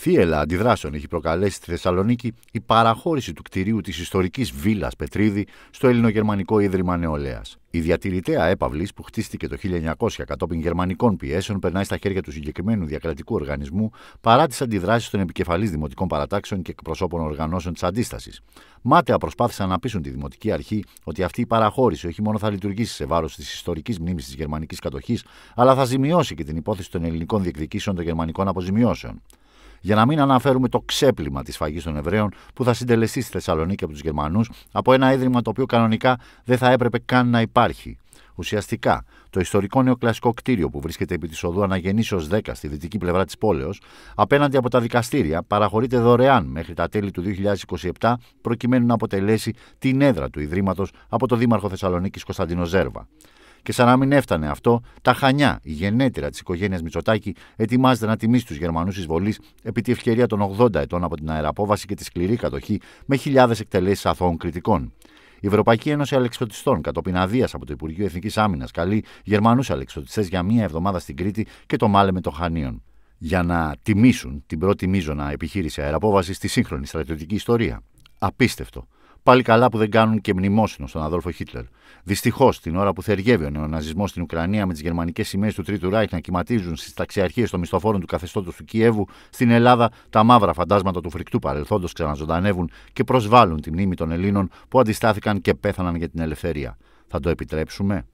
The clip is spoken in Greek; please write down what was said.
Φίελα αντιδράσεων έχει προκαλέσει στη Θεσσαλονίκη η παραχώρηση του κτηρίου της ιστορικής Βίλας Πετρίδη στο Ελληνογερμανικό Ίδρυμα Νεολαίας. Η διατηρητέα έπαυλης που χτίστηκε το 1900 κατόπιν γερμανικών πιέσεων περνάει στα χέρια του συγκεκριμένου διακρατικού οργανισμού παρά τις αντιδράσεις των επικεφαλής δημοτικών παρατάξεων και εκπροσώπων οργανώσεων της αντίστασης. Μάταια προσπάθησαν να πείσουν τη δημοτική αρχή ότι αυτή η παραχώρηση όχι μόνο θα λειτουργήσει σε βάρος της ιστορικής μνήμης της γερμανικής κατοχής, αλλά θα ζημιώσει και την υπόθεση των ελληνικών διεκδικήσεων των γερμανικών αποζημιώσεων. Για να μην αναφέρουμε το ξέπλυμα της φαγής των Εβραίων που θα συντελεστεί στη Θεσσαλονίκη από τους Γερμανούς από ένα ίδρυμα το οποίο κανονικά δεν θα έπρεπε καν να υπάρχει. Ουσιαστικά, το ιστορικό νεοκλασικό κτίριο που βρίσκεται επί της οδού Αναγεννήσεως 10 στη δυτική πλευρά της πόλεως, απέναντι από τα δικαστήρια, παραχωρείται δωρεάν μέχρι τα τέλη του 2027, προκειμένου να αποτελέσει την έδρα του Ιδρύματος από το Δήμαρχο Θεσσαλονίκης Κωνσταντίνο Ζέρβα. Και σαν να μην έφτανε αυτό, τα χανιά, η γενέτειρα της οικογένειας Μητσοτάκη, ετοιμάζεται να τιμήσει τους Γερμανούς εισβολείς επί τη ευκαιρία των 80 ετών από την αεραπόβαση και τη σκληρή κατοχή με χιλιάδες εκτελέσεις αθώων κριτικών. Η Ευρωπαϊκή Ένωση Αλεξιωτιστών, κατόπιν αδείας από το Υπουργείο Εθνικής Άμυνας, καλεί Γερμανούς αλεξιωτιστές για μία εβδομάδα στην Κρήτη και το με το Χανίον. Για να τιμήσουν την πρώτη μείζωνα επιχείρηση αεραπόβασης στη σύγχρονη στρατιωτική ιστορία. Απίστευτο. Πάλι καλά που δεν κάνουν και μνημόσυνο στον Αδόλφο Χίτλερ. Δυστυχώς, την ώρα που θεργεύει ο νεοναζισμός στην Ουκρανία με τις γερμανικές σημαίες του Τρίτου Ράιχ να κυματίζουν στις ταξιαρχίες των μισθοφόρων του καθεστώτος του Κιέβου, στην Ελλάδα τα μαύρα φαντάσματα του φρικτού παρελθόντος ξαναζωντανεύουν και προσβάλλουν τη μνήμη των Ελλήνων που αντιστάθηκαν και πέθαναν για την ελευθερία. Θα το επιτρέψουμε.